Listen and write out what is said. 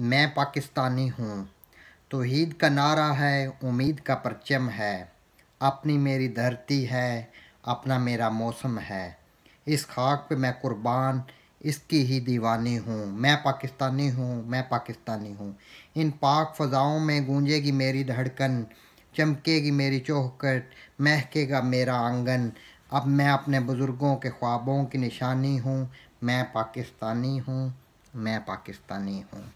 मैं पाकिस्तानी हूँ तोहीद का नारा है उम्मीद का परचम है अपनी मेरी धरती है अपना मेरा मौसम है इस खाक पे मैं कुर्बान इसकी ही दीवानी हूँ मैं पाकिस्तानी हूँ मैं पाकिस्तानी हूँ इन पाक फ़जाओं में गूंजेगी मेरी धड़कन चमकेगी मेरी चौहकट महकेगा मेरा आंगन अब मैं अपने बुज़ुर्गों के ख्वाबों की निशानी हूँ मैं पाकिस्तानी हूँ मैं पाकिस्तानी हूँ